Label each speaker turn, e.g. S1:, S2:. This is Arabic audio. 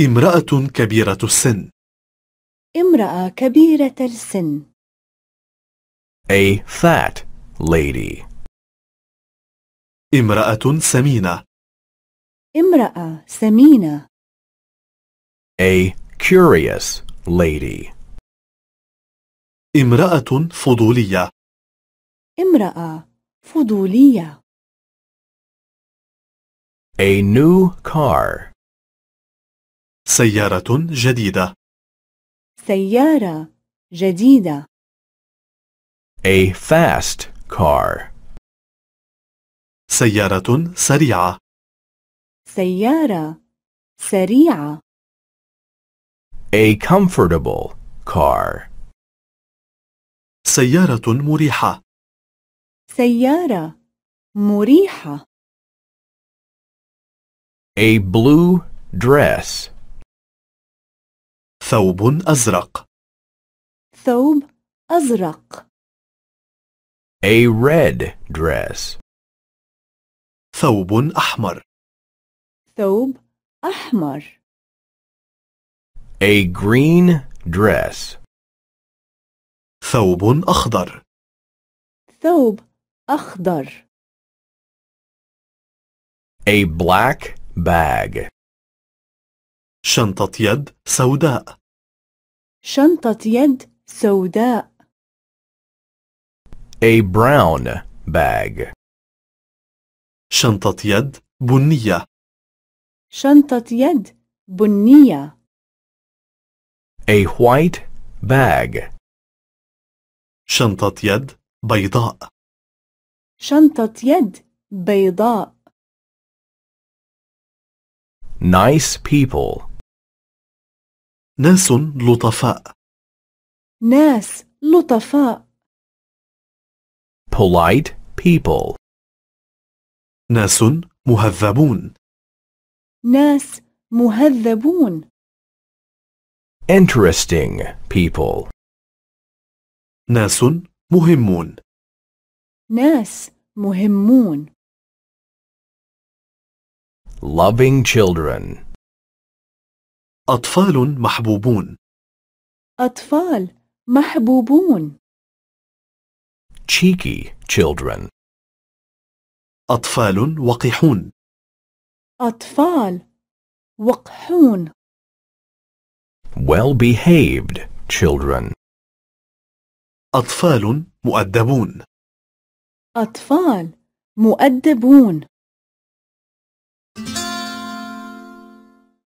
S1: امرأة كبيرة السن
S2: امرأة كبيرة السن A fat
S1: lady امرأة سمينة
S2: امرأة سمينة
S1: A curious lady امرأة فضولية
S2: امرأة فضولية
S1: A new car سيارة جديدة
S2: سيارة جديدة
S1: A fast car سيارة سريعة
S2: سيارة سريعة
S1: A comfortable car سيارة مريحة
S2: سيارة مريحة
S1: A blue dress ثوب أزرق
S2: ثوب أزرق
S1: A red dress ثوب أحمر
S2: ثوب أحمر
S1: A green dress ثوب أخضر
S2: ثوب أخضر
S1: A black bag شنطة يد سوداء
S2: شنطة يد سوداء
S1: A brown bag شنطة يد بنية
S2: شنطة يد بنية
S1: A white bag شنطة يد بيضاء
S2: شنطة يد بيضاء
S1: Nice people ناس لطفاء
S2: ناس لطفاء
S1: polite people ناس مهذبون
S2: ناس مهذبون
S1: interesting people ناس مهمون
S2: ناس مهمون
S1: loving children أطفال محبوبون
S2: أطفال محبوبون
S1: cheeky children أطفال وقحون
S2: أطفال وقحون
S1: well-behaved children أطفال مؤدبون
S2: أطفال مؤدبون